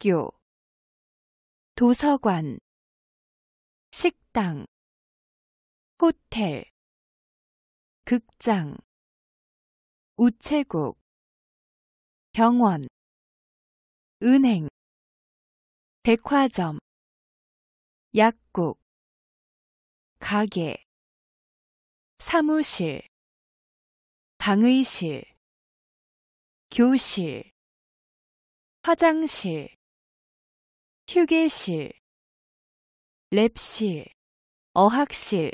학교 도서관 식당 호텔 극장 우체국 병원 은행 백화점 약국 가게 사무실 방의실 교실 화장실 휴게실, 랩실, 어학실,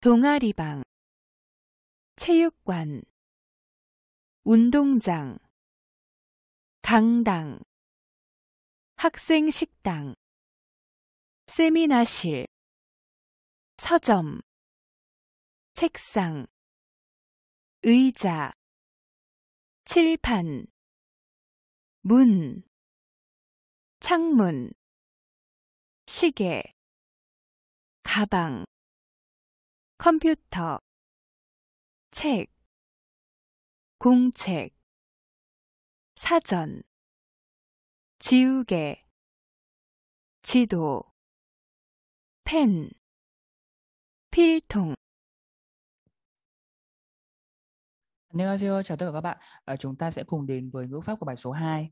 동아리방, 체육관, 운동장, 강당, 학생식당, 세미나실, 서점, 책상, 의자, 칠판, 문, 창문 시계 가방 컴퓨터 책 공책 사전 지우개 지도 펜 필통 Nếu theo chào tất cả các bạn, chúng ta sẽ cùng đến với ngữ pháp của bài số 2.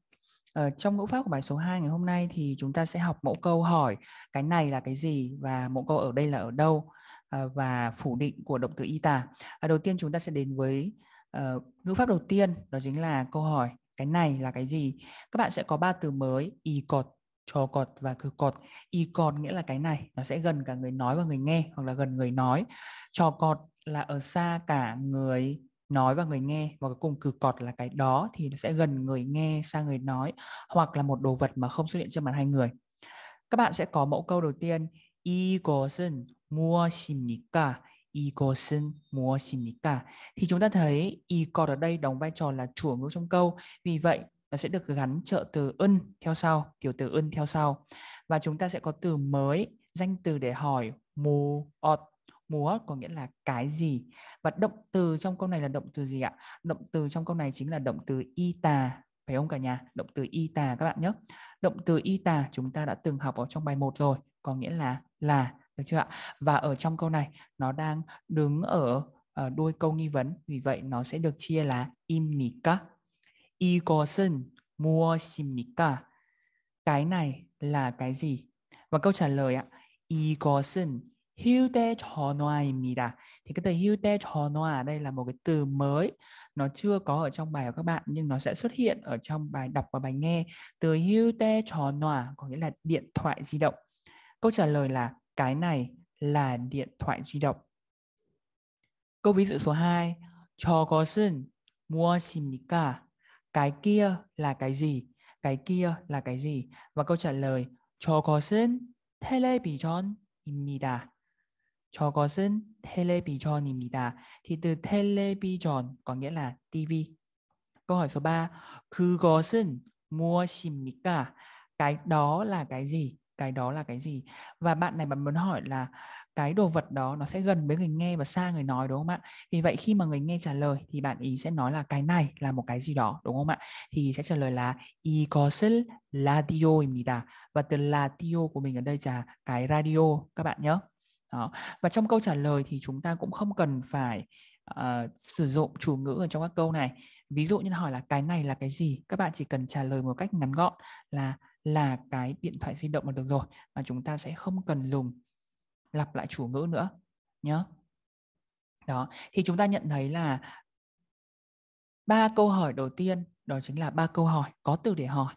Ờ, trong ngữ pháp của bài số 2 ngày hôm nay thì chúng ta sẽ học mẫu câu hỏi cái này là cái gì và mẫu câu ở đây là ở đâu ờ, và phủ định của động từ y tả. đầu tiên chúng ta sẽ đến với ờ, ngữ pháp đầu tiên đó chính là câu hỏi cái này là cái gì. Các bạn sẽ có ba từ mới y cột, trò cột và cử cột. Y cột nghĩa là cái này, nó sẽ gần cả người nói và người nghe hoặc là gần người nói. Trò cột là ở xa cả người nói và người nghe và cuối cùng cử cọt là cái đó thì nó sẽ gần người nghe sang người nói hoặc là một đồ vật mà không xuất hiện trên mặt hai người. Các bạn sẽ có mẫu câu đầu tiên 이것은 무엇입니까? 이것은 무엇입니까? Thì chúng ta thấy 이것 ở đây đóng vai trò là chủ ngữ trong câu. Vì vậy, nó sẽ được gắn trợ từ ân theo sau, tiểu từ ân theo sau. Và chúng ta sẽ có từ mới, danh từ để hỏi 무엇 What có nghĩa là cái gì và động từ trong câu này là động từ gì ạ? Động từ trong câu này chính là động từ y tà phải không cả nhà? Động từ y tà các bạn nhé. Động từ y tà chúng ta đã từng học ở trong bài 1 rồi, có nghĩa là là được chưa ạ? Và ở trong câu này nó đang đứng ở uh, đuôi câu nghi vấn, vì vậy nó sẽ được chia là imnika. 이것은 무엇입니까? Cái này là cái gì? Và câu trả lời ạ, 이것은 휴대전화입니다. Thì cái từ 휴대전화 ở đây là một cái từ mới. Nó chưa có ở trong bài của các bạn nhưng nó sẽ xuất hiện ở trong bài đọc và bài nghe. Từ 휴대전화 có nghĩa là điện thoại di động. Câu trả lời là cái này là điện thoại di động. Câu ví dụ số 2. 저것은 무엇입니까? Cái kia là cái gì? Cái kia là cái gì? Và câu trả lời 저것은 텔레비전입니다. 저것은 텔레비전입니다. Thì từ television có nghĩa là TV. Câu hỏi số 3. 그것은 무엇입니까? Cái đó là cái gì? Cái đó là cái gì? Và bạn này bạn muốn hỏi là cái đồ vật đó nó sẽ gần với người nghe và xa người nói đúng không ạ? Vì vậy khi mà người nghe trả lời thì bạn ý sẽ nói là cái này là một cái gì đó đúng không ạ? Thì sẽ trả lời là 이것을 라디오입니다. Và từ radio của mình ở đây là cái radio các bạn nhớ đó và trong câu trả lời thì chúng ta cũng không cần phải uh, sử dụng chủ ngữ ở trong các câu này ví dụ như hỏi là cái này là cái gì các bạn chỉ cần trả lời một cách ngắn gọn là là cái điện thoại di động là được rồi và chúng ta sẽ không cần dùng lặp lại chủ ngữ nữa nhé đó thì chúng ta nhận thấy là ba câu hỏi đầu tiên đó chính là ba câu hỏi có từ để hỏi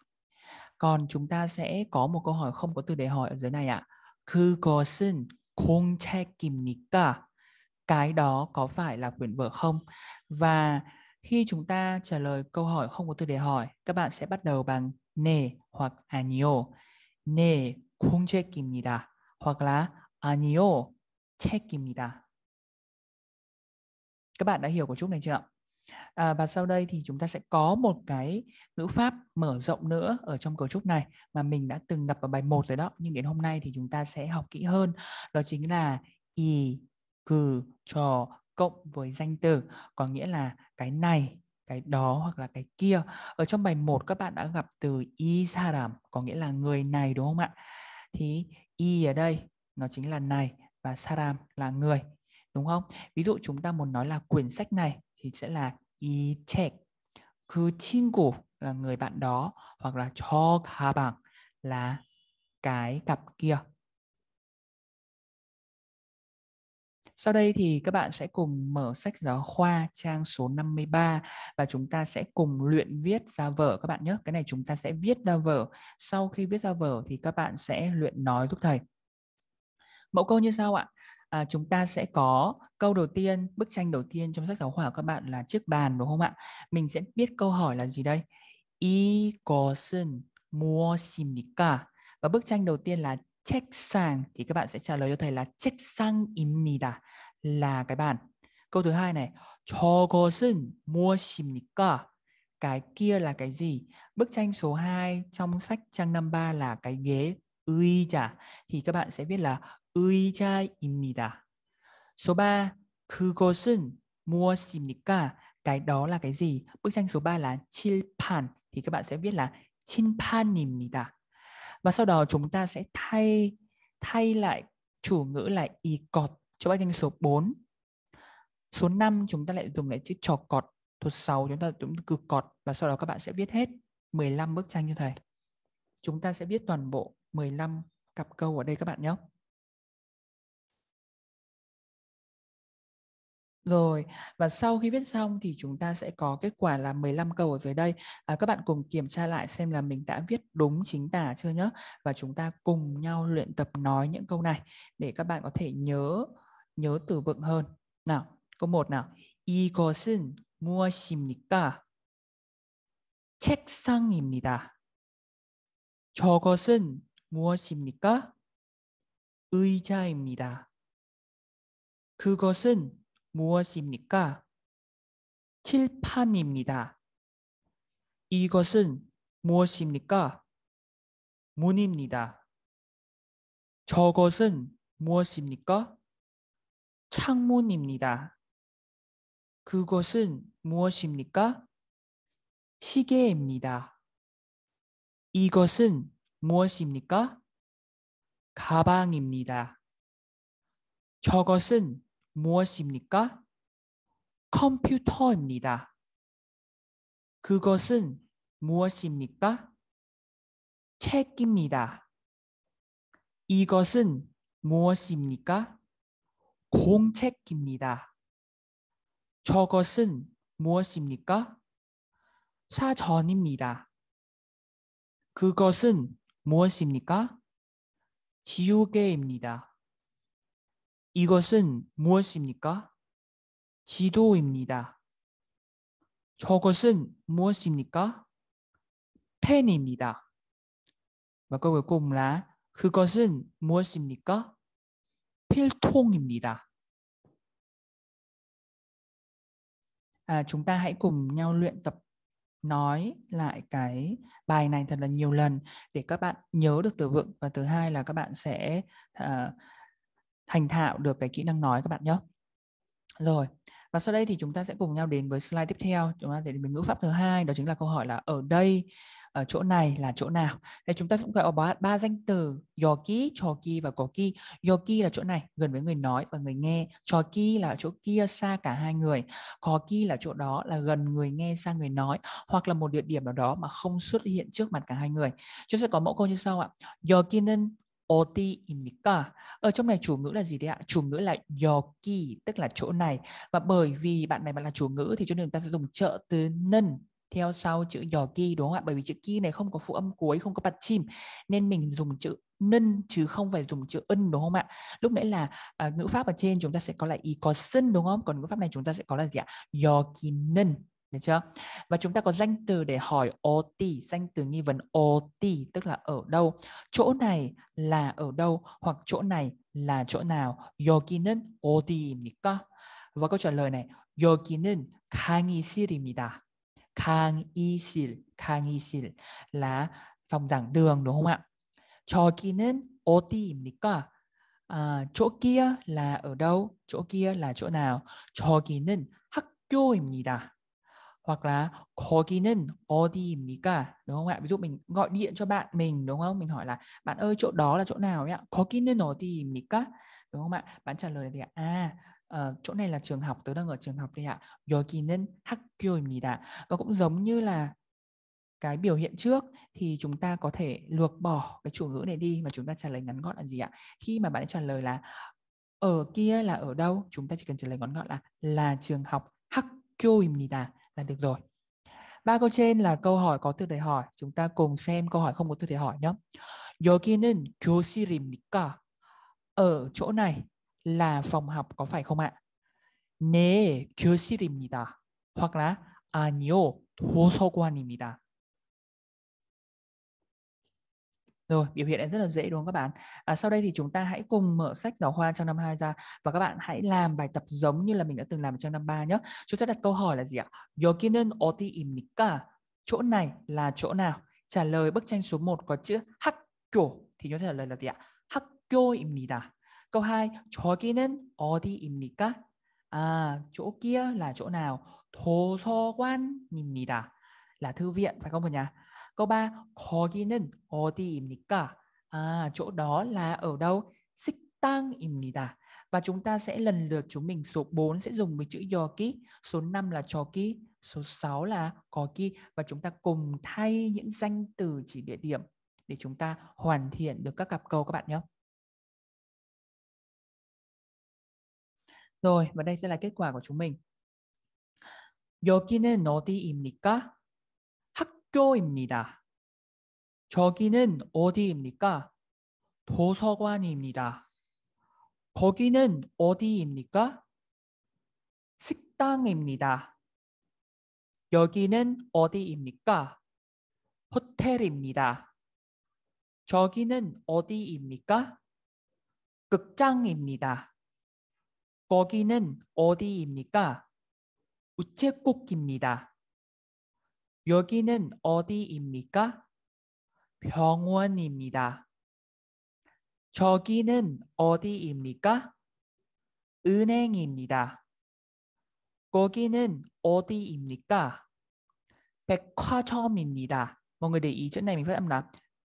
còn chúng ta sẽ có một câu hỏi không có từ để hỏi ở dưới này ạ à. 공책입니까? Cái đó có phải là quyển vở không? Và khi chúng ta trả lời câu hỏi không có từ để hỏi, các bạn sẽ bắt đầu bằng nè hoặc 아니요. 네, 공책입니다. hoặc là 아니요, 책입니다. Các bạn đã hiểu của trúc này chưa ạ? à, và sau đây thì chúng ta sẽ có một cái ngữ pháp mở rộng nữa ở trong cấu trúc này mà mình đã từng gặp ở bài 1 rồi đó nhưng đến hôm nay thì chúng ta sẽ học kỹ hơn đó chính là y cừ trò cộng với danh từ có nghĩa là cái này cái đó hoặc là cái kia ở trong bài 1 các bạn đã gặp từ y saram có nghĩa là người này đúng không ạ thì y ở đây nó chính là này và saram là người đúng không ví dụ chúng ta muốn nói là quyển sách này thì sẽ là 이 책, 그 친구 là người bạn đó hoặc là cho 가방 là cái cặp kia. Sau đây thì các bạn sẽ cùng mở sách giáo khoa trang số 53 và chúng ta sẽ cùng luyện viết ra vở các bạn nhé. Cái này chúng ta sẽ viết ra vở. Sau khi viết ra vở thì các bạn sẽ luyện nói giúp thầy. Mẫu câu như sau ạ à, chúng ta sẽ có câu đầu tiên bức tranh đầu tiên trong sách giáo khoa của các bạn là chiếc bàn đúng không ạ mình sẽ biết câu hỏi là gì đây Y có xin mua đi cả. Và bức tranh đầu tiên là 책상 thì các bạn sẽ trả lời cho thầy là 책상입니다 là cái bàn. Câu thứ hai này, cho có xin mua đi cả. Cái kia là cái gì? Bức tranh số 2 trong sách trang 53 là cái ghế uy chả? thì các bạn sẽ viết là 의자입니다. Số 3, 그것은 무엇입니까? Cái đó là cái gì? Bức tranh số 3 là 칠판 thì các bạn sẽ viết là 칠판입니다. Và sau đó chúng ta sẽ thay thay lại chủ ngữ là ì cọt cho bức tranh số 4. Số 5 chúng ta lại dùng lại chữ trò cọt. Số 6 chúng ta dùng cứ cọt và sau đó các bạn sẽ viết hết 15 bức tranh như thầy. Chúng ta sẽ viết toàn bộ 15 cặp câu ở đây các bạn nhé. Rồi, và sau khi viết xong thì chúng ta sẽ có kết quả là 15 câu ở dưới đây. À, các bạn cùng kiểm tra lại xem là mình đã viết đúng chính tả chưa nhé. Và chúng ta cùng nhau luyện tập nói những câu này để các bạn có thể nhớ nhớ từ vựng hơn. Nào, câu 1 nào. 이것은 무엇입니까? 책상입니다. 저것은 무엇입니까? 의자입니다. 그것은 무엇입니까? 칠판입니다. 이것은 무엇입니까? 문입니다. 저것은 무엇입니까? 창문입니다. 그것은 무엇입니까? 시계입니다. 이것은 무엇입니까? 가방입니다. 저것은 무엇입니까? 컴퓨터입니다. 그것은 무엇입니까? 책입니다. 이것은 무엇입니까? 공책입니다. 저것은 무엇입니까? 사전입니다. 그것은 무엇입니까? 지우개입니다. 이것은 무엇입니까? 지도입니다. 저것은 무엇입니까? 펜입니다. 그것은 무엇입니까? 필통입니다. À, chúng ta hãy cùng nhau luyện tập nói lại cái bài này thật là nhiều lần để các bạn nhớ được từ vựng và thứ hai là các bạn sẽ uh, thành thạo được cái kỹ năng nói các bạn nhé rồi và sau đây thì chúng ta sẽ cùng nhau đến với slide tiếp theo chúng ta sẽ đến với ngữ pháp thứ hai đó chính là câu hỏi là ở đây ở chỗ này là chỗ nào thì chúng ta cũng gọi ba, ba danh từ yoki choki và koki yoki là chỗ này gần với người nói và người nghe choki là chỗ kia xa cả hai người koki là chỗ đó là gần người nghe xa người nói hoặc là một địa điểm nào đó mà không xuất hiện trước mặt cả hai người chúng sẽ có mẫu câu như sau ạ yoki nên 어디입니까? Ở trong này chủ ngữ là gì đấy ạ? Chủ ngữ là yoki tức là chỗ này. Và bởi vì bạn này bạn là chủ ngữ thì cho nên chúng ta sẽ dùng trợ từ nâng theo sau chữ yoki đúng không ạ? Bởi vì chữ ki này không có phụ âm cuối, không có bật chim nên mình dùng chữ nâng chứ không phải dùng chữ ân đúng không ạ? Lúc nãy là à, ngữ pháp ở trên chúng ta sẽ có là 이것은 đúng không? Còn ngữ pháp này chúng ta sẽ có là gì ạ? Yoki 여기는 được chưa? Và chúng ta có danh từ để hỏi OT, danh từ nghi vấn OT tức là ở đâu, chỗ này là ở đâu hoặc chỗ này là chỗ nào. 여기는 어디입니까? Và câu trả lời này, 여기는 강의실입니다. 강의실, 강의실 là phòng giảng đường đúng không ạ? 저기는 어디입니까? À, chỗ kia là ở đâu? Chỗ kia là chỗ nào? 저기는 학교입니다 hoặc là 거기는 어디입니까? Đúng không ạ? Ví dụ mình gọi điện cho bạn mình đúng không? Mình hỏi là bạn ơi chỗ đó là chỗ nào ấy ạ? 거기는 어디입니까? Đúng không ạ? Bạn trả lời thì à uh, chỗ này là trường học, tớ đang ở trường học đây ạ. 여기는 학교입니다. Và cũng giống như là cái biểu hiện trước thì chúng ta có thể lược bỏ cái chủ ngữ này đi và chúng ta trả lời ngắn gọn là gì ạ? Khi mà bạn ấy trả lời là ở kia là ở đâu, chúng ta chỉ cần trả lời ngắn gọn là là trường học 학교입니다 là được rồi ba câu trên là câu hỏi có từ đề hỏi chúng ta cùng xem câu hỏi không có từ đề hỏi nhé 여기는 교실입니까? ở chỗ này là phòng học có phải không ạ? 네, 교실입니다. hoặc là 아니요, 도서관입니다. Rồi, biểu hiện rất là dễ đúng không các bạn? À, sau đây thì chúng ta hãy cùng mở sách giáo khoa trong năm 2 ra và các bạn hãy làm bài tập giống như là mình đã từng làm trong năm 3 nhé. Chúng ta đặt câu hỏi là gì ạ? 여기는 어디입니까? Chỗ này là chỗ nào? Trả lời bức tranh số 1 có chữ 학교 thì chúng ta trả lời là gì ạ? 학교입니다. Câu 2, 저기는 어디입니까? À, chỗ kia là chỗ nào? 도서관입니다. Là thư viện phải không cả nhà? Câu 3, 거기는 어디입니까? À, chỗ đó là ở đâu? 식당입니다. Và chúng ta sẽ lần lượt chúng mình số 4 sẽ dùng với chữ 여기, số 5 là 저기, số 6 là 거기 và chúng ta cùng thay những danh từ chỉ địa điểm để chúng ta hoàn thiện được các cặp câu các bạn nhé. Rồi, và đây sẽ là kết quả của chúng mình. 여기는 어디입니까? 학교입니다. 저기는 어디입니까? 도서관입니다. 거기는 어디입니까? 식당입니다. 여기는 어디입니까? 호텔입니다. 저기는 어디입니까? 극장입니다. 거기는 어디입니까? 우체국입니다. 여기는 어디입니까? 병원입니다. 저기는 어디입니까? 은행입니다. 거기는 어디입니까? 백화점입니다. Mọi người để ý chỗ này mình phát âm là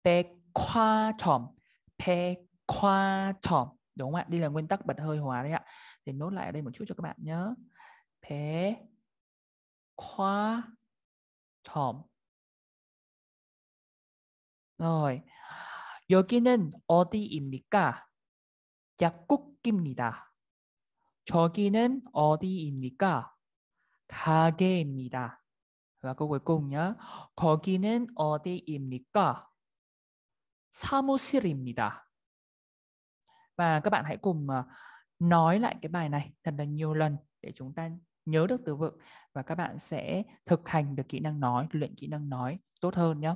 백화점, 백화점. Đúng không ạ? Đây là nguyên tắc bật hơi hóa đấy ạ. Để nốt lại ở đây một chút cho các bạn nhớ. 백화점. Tom. 어, 여기는 어디입니까? 약국입니다. 저기는 어디입니까? 가게입니다. 라고 거기는 어디입니까? s a m 입니다 Và các bạn hãy cùng nói lại cái bài này thật là nhiều lần để chúng ta nhớ được từ vựng và các bạn sẽ thực hành được kỹ năng nói, luyện kỹ năng nói tốt hơn nhé.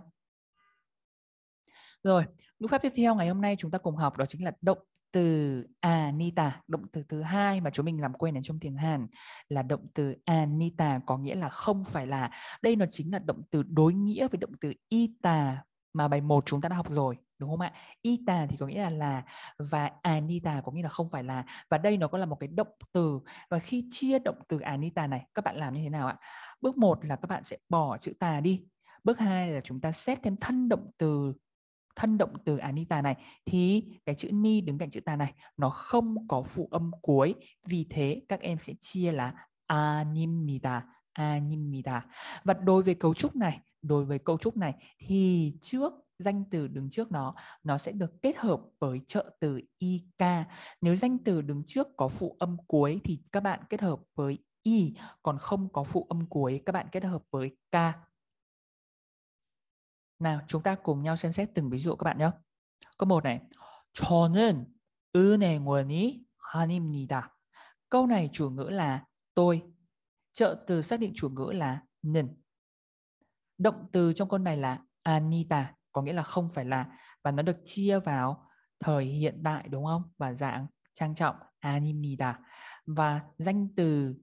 Rồi, ngữ pháp tiếp theo ngày hôm nay chúng ta cùng học đó chính là động từ Anita. Động từ thứ hai mà chúng mình làm quen ở trong tiếng Hàn là động từ Anita có nghĩa là không phải là. Đây nó chính là động từ đối nghĩa với động từ Ita mà bài 1 chúng ta đã học rồi đúng không ạ? Ita thì có nghĩa là là và Anita à có nghĩa là không phải là và đây nó có là một cái động từ và khi chia động từ Anita à này các bạn làm như thế nào ạ? Bước một là các bạn sẽ bỏ chữ ta đi. Bước hai là chúng ta xét thêm thân động từ thân động từ Anita à này thì cái chữ ni đứng cạnh chữ ta này nó không có phụ âm cuối vì thế các em sẽ chia là animita animita và đối với cấu trúc này đối với cấu trúc này thì trước danh từ đứng trước nó nó sẽ được kết hợp với trợ từ ik nếu danh từ đứng trước có phụ âm cuối thì các bạn kết hợp với i còn không có phụ âm cuối các bạn kết hợp với k nào chúng ta cùng nhau xem xét từng ví dụ các bạn nhé câu một này 저는 은행원이 아닙니다. Câu này chủ ngữ là tôi. Trợ từ xác định chủ ngữ là 는. Động từ trong câu này là Anita có nghĩa là không phải là và nó được chia vào thời hiện đại đúng không và dạng trang trọng animida và danh từ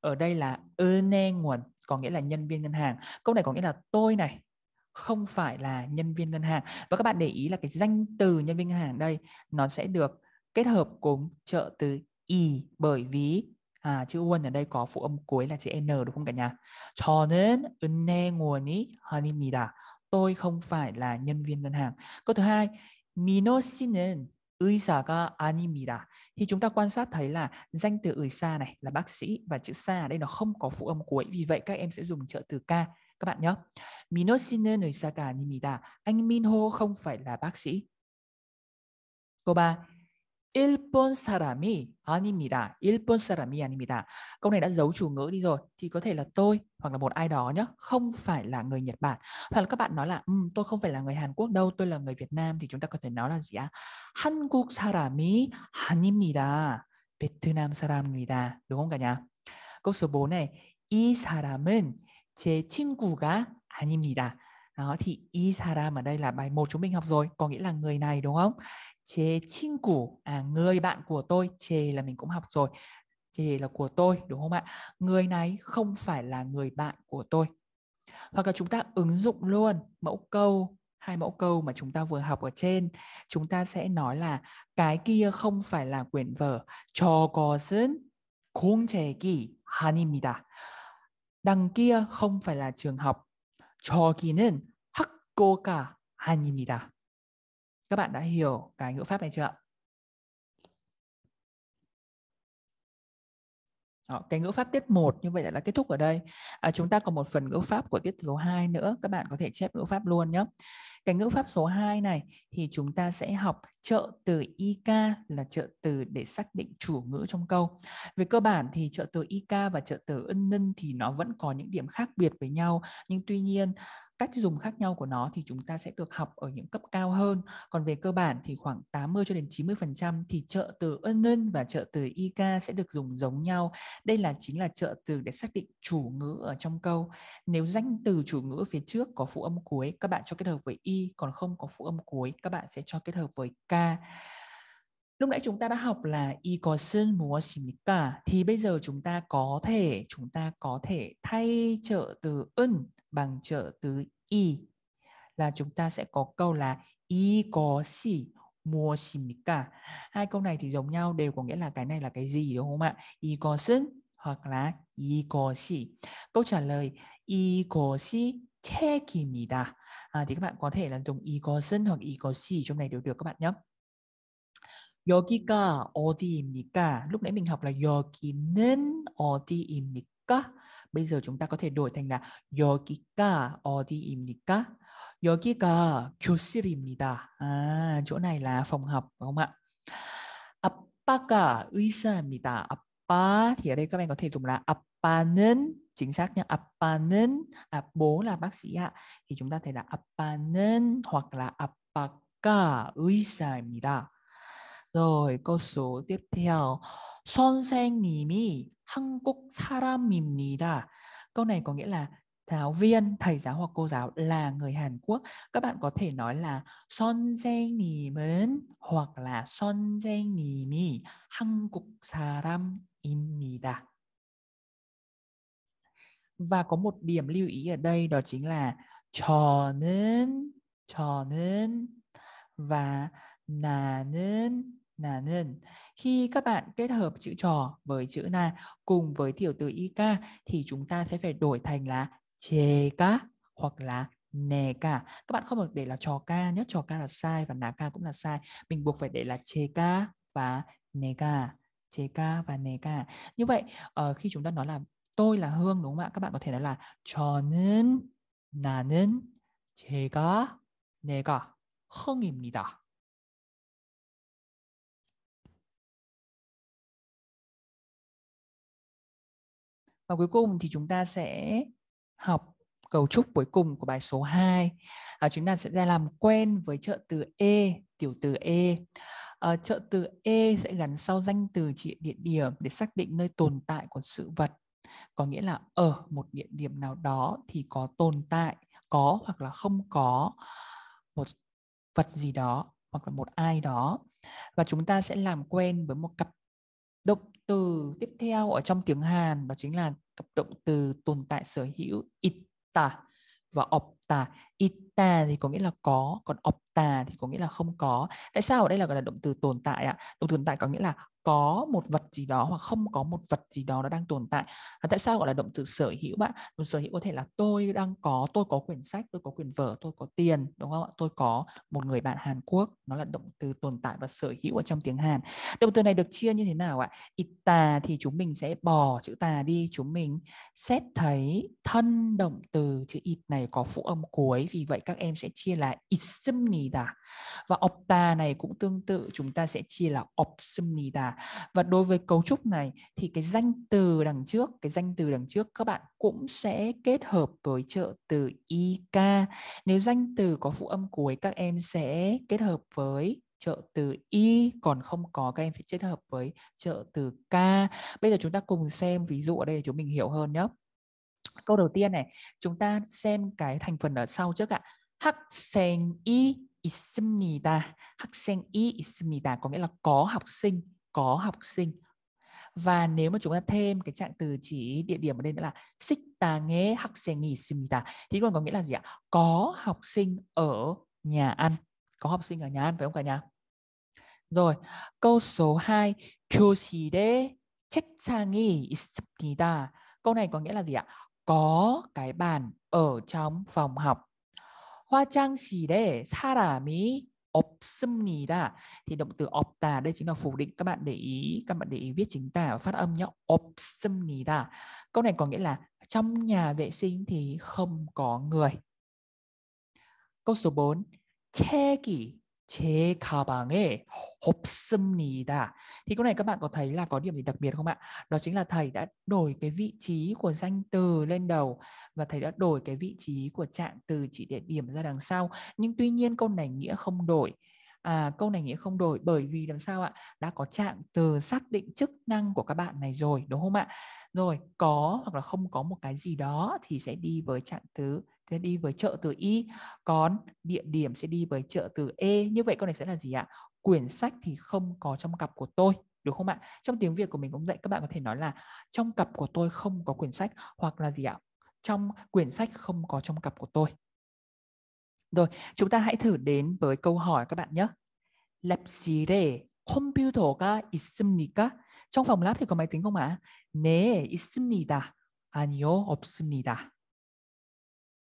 ở đây là ene nguồn có nghĩa là nhân viên ngân hàng câu này có nghĩa là tôi này không phải là nhân viên ngân hàng và các bạn để ý là cái danh từ nhân viên ngân hàng đây nó sẽ được kết hợp cùng trợ từ y bởi vì à, chữ won ở đây có phụ âm cuối là chữ n đúng không cả nhà cho nên 은행 nguồn ý han입니다 tôi không phải là nhân viên ngân hàng câu thứ hai mino sinen 의사가 아닙니다. Thì chúng ta quan sát thấy là danh từ 의사 này là bác sĩ và chữ sa đây nó không có phụ âm cuối. Vì vậy các em sẽ dùng trợ từ ca các bạn nhé. Mino 씨는 의사가 아닙니다. Anh Minho không phải là bác sĩ. Câu 3. 일본 사람이 아닙니다. 일본 사람이 아닙니다. Câu này đã giấu chủ ngữ đi rồi thì có thể là tôi hoặc là một ai đó nhé, không phải là người Nhật Bản. Hoặc là các bạn nói là um, tôi không phải là người Hàn Quốc đâu, tôi là người Việt Nam thì chúng ta có thể nói là gì ạ? 한국 사람이 아닙니다. 베트남 사람입니다. Đúng không cả nhà? Câu số 4 này, 이 사람은 제 친구가 아닙니다 đó thì isara ở đây là bài 1 chúng mình học rồi có nghĩa là người này đúng không chế chinh củ à người bạn của tôi chê là mình cũng học rồi chê là của tôi đúng không ạ người này không phải là người bạn của tôi hoặc là chúng ta ứng dụng luôn mẫu câu hai mẫu câu mà chúng ta vừa học ở trên chúng ta sẽ nói là cái kia không phải là quyển vở cho 저것은 공책이 아닙니다. Đằng kia không phải là trường học. 저기는 cô cả nhìn gì ta Các bạn đã hiểu cái ngữ pháp này chưa ạ? Đó, cái ngữ pháp tiết 1 như vậy là kết thúc ở đây. À, chúng ta còn một phần ngữ pháp của tiết số 2 nữa. Các bạn có thể chép ngữ pháp luôn nhé. Cái ngữ pháp số 2 này thì chúng ta sẽ học trợ từ IK là trợ từ để xác định chủ ngữ trong câu. Về cơ bản thì trợ từ IK và trợ từ ân nân thì nó vẫn có những điểm khác biệt với nhau. Nhưng tuy nhiên cách dùng khác nhau của nó thì chúng ta sẽ được học ở những cấp cao hơn. Còn về cơ bản thì khoảng 80 cho đến 90% thì trợ từ ân ân và trợ từ IK sẽ được dùng giống nhau. Đây là chính là trợ từ để xác định chủ ngữ ở trong câu. Nếu danh từ chủ ngữ phía trước có phụ âm cuối, các bạn cho kết hợp với y y còn không có phụ âm cuối các bạn sẽ cho kết hợp với k Lúc nãy chúng ta đã học là có sơn 이것은 cả Thì bây giờ chúng ta có thể chúng ta có thể thay trợ từ 은 bằng trợ từ i là chúng ta sẽ có câu là có 이것이 cả Hai câu này thì giống nhau đều có nghĩa là cái này là cái gì đúng không ạ? có sơn hoặc là y có 이것이. Câu trả lời y có 이것이 Che 책입니다. À, thì các bạn có thể là dùng 이것은 hoặc 이것이 trong này đều được các bạn nhé. 여기가 어디입니까? Lúc nãy mình học là 여기는 어디입니까? Bây giờ chúng ta có thể đổi thành là 여기가 어디입니까? 여기가 교실입니다. À, chỗ này là phòng học đúng không ạ? 아빠가 의사입니다. 아빠 아빠 ờ, thì ở đây các bạn có thể dùng là 아빠는 chính xác nhé 아빠는 à, bố là bác sĩ ạ thì chúng ta thấy là 아빠는 hoặc là 아빠가 의사입니다. rồi câu số tiếp theo 선생님이 한국 사람입니다. câu này có nghĩa là giáo viên, thầy giáo hoặc cô giáo là người Hàn Quốc. Các bạn có thể nói là 선생님은 hoặc là 선생님이 한국 사람 입니다. Và có một điểm lưu ý ở đây đó chính là 저는 저는 và 나는 나는 khi các bạn kết hợp chữ trò với chữ na cùng với tiểu từ ik thì chúng ta sẽ phải đổi thành là 제가 hoặc là nè các bạn không được để là trò ca nhé trò ca là sai và ná cũng là sai mình buộc phải để là chê và nè chế ca và nề ca như vậy uh, khi chúng ta nói là tôi là hương đúng không ạ các bạn có thể nói là 저는 나는 제가 내가 흥입니다 Và cuối cùng thì chúng ta sẽ học cấu trúc cuối cùng của bài số 2. À, chúng ta sẽ ra làm quen với trợ từ E, tiểu từ E à, ờ, trợ từ e sẽ gắn sau danh từ chỉ địa điểm để xác định nơi tồn tại của sự vật có nghĩa là ở một địa điểm nào đó thì có tồn tại có hoặc là không có một vật gì đó hoặc là một ai đó và chúng ta sẽ làm quen với một cặp động từ tiếp theo ở trong tiếng Hàn đó chính là cặp động từ tồn tại sở hữu itta và opta. It opta thì có nghĩa là có còn opta thì có nghĩa là không có tại sao ở đây là gọi là động từ tồn tại ạ động từ tồn tại có nghĩa là có một vật gì đó hoặc không có một vật gì đó nó đang tồn tại à, tại sao gọi là động từ sở hữu bạn động sở hữu có thể là tôi đang có tôi có quyển sách tôi có quyển vở tôi có tiền đúng không ạ tôi có một người bạn Hàn Quốc nó là động từ tồn tại và sở hữu ở trong tiếng Hàn động từ này được chia như thế nào ạ ita thì chúng mình sẽ bỏ chữ tà đi chúng mình xét thấy thân động từ chữ it này có phụ âm cuối vì vậy các em sẽ chia là itsumnida và opta này cũng tương tự chúng ta sẽ chia là opsumnida và đối với cấu trúc này thì cái danh từ đằng trước cái danh từ đằng trước các bạn cũng sẽ kết hợp với trợ từ ik nếu danh từ có phụ âm cuối các em sẽ kết hợp với trợ từ y còn không có các em phải kết hợp với trợ từ k bây giờ chúng ta cùng xem ví dụ ở đây để chúng mình hiểu hơn nhé câu đầu tiên này chúng ta xem cái thành phần ở sau trước ạ 학생이 있습니다. 학생이 있습니다. Có nghĩa là có học sinh có học sinh và nếu mà chúng ta thêm cái trạng từ chỉ địa điểm ở đây nữa là 식당에 학생이 있습니다 thì còn có nghĩa là gì ạ có học sinh ở nhà ăn có học sinh ở nhà ăn phải không cả nhà rồi câu số 2 교실에 책상이 있습니다 câu này có nghĩa là gì ạ có cái bàn ở trong phòng học 화장실에 사람이 없습니다. Thì động từ 없다 đây chính là phủ định. Các bạn để ý, các bạn để ý viết chính tả và phát âm nhé. 없습니다. Câu này có nghĩa là trong nhà vệ sinh thì không có người. Câu số 4. 책이 제 가방에 없습니다. Thì câu này các bạn có thấy là có điểm gì đặc biệt không ạ? Đó chính là thầy đã đổi cái vị trí của danh từ lên đầu và thầy đã đổi cái vị trí của trạng từ chỉ địa điểm ra đằng sau. Nhưng tuy nhiên câu này nghĩa không đổi. À, câu này nghĩa không đổi bởi vì làm sao ạ? Đã có trạng từ xác định chức năng của các bạn này rồi, đúng không ạ? Rồi, có hoặc là không có một cái gì đó thì sẽ đi với trạng từ sẽ đi với trợ từ y còn địa điểm sẽ đi với trợ từ e như vậy câu này sẽ là gì ạ quyển sách thì không có trong cặp của tôi đúng không ạ trong tiếng việt của mình cũng dạy các bạn có thể nói là trong cặp của tôi không có quyển sách hoặc là gì ạ trong quyển sách không có trong cặp của tôi rồi chúng ta hãy thử đến với câu hỏi các bạn nhé 랩실에 컴퓨터가 있습니까? trong phòng lab thì có máy tính không ạ? 네, 있습니다. 아니요, 없습니다.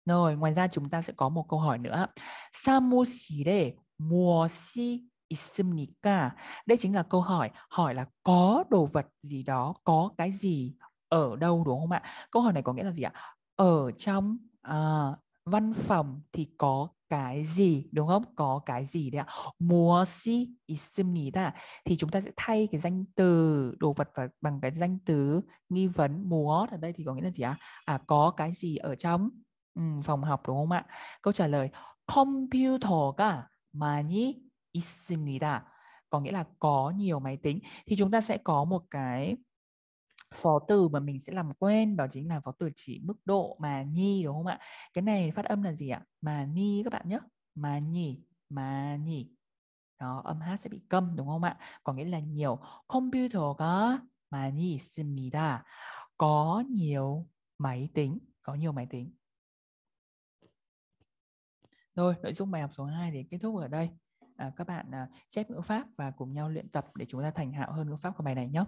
Rồi, ngoài ra chúng ta sẽ có một câu hỏi nữa. 사무실에 무엇이 있습니까? Đây chính là câu hỏi, hỏi là có đồ vật gì đó, có cái gì ở đâu đúng không ạ? Câu hỏi này có nghĩa là gì ạ? Ở trong à, văn phòng thì có cái gì đúng không? Có cái gì đấy ạ? 무엇이 있습니다. Thì chúng ta sẽ thay cái danh từ đồ vật và bằng cái danh từ nghi vấn 무엇 ở đây thì có nghĩa là gì ạ? À có cái gì ở trong phòng học đúng không ạ? Câu trả lời 컴퓨터가 많이 있습니다. Có nghĩa là có nhiều máy tính thì chúng ta sẽ có một cái phó từ mà mình sẽ làm quen đó chính là phó từ chỉ mức độ mà nhi đúng không ạ? Cái này phát âm là gì ạ? Mà nhi các bạn nhé. Mà nhi mà nhi Đó, âm hát sẽ bị câm đúng không ạ? Có nghĩa là nhiều 컴퓨터가 많이 있습니다. Có nhiều máy tính, có nhiều máy tính. Rồi, nội dung bài học số 2 thì kết thúc ở đây. À, các bạn à, chép ngữ pháp và cùng nhau luyện tập để chúng ta thành thạo hơn ngữ pháp của bài này nhé.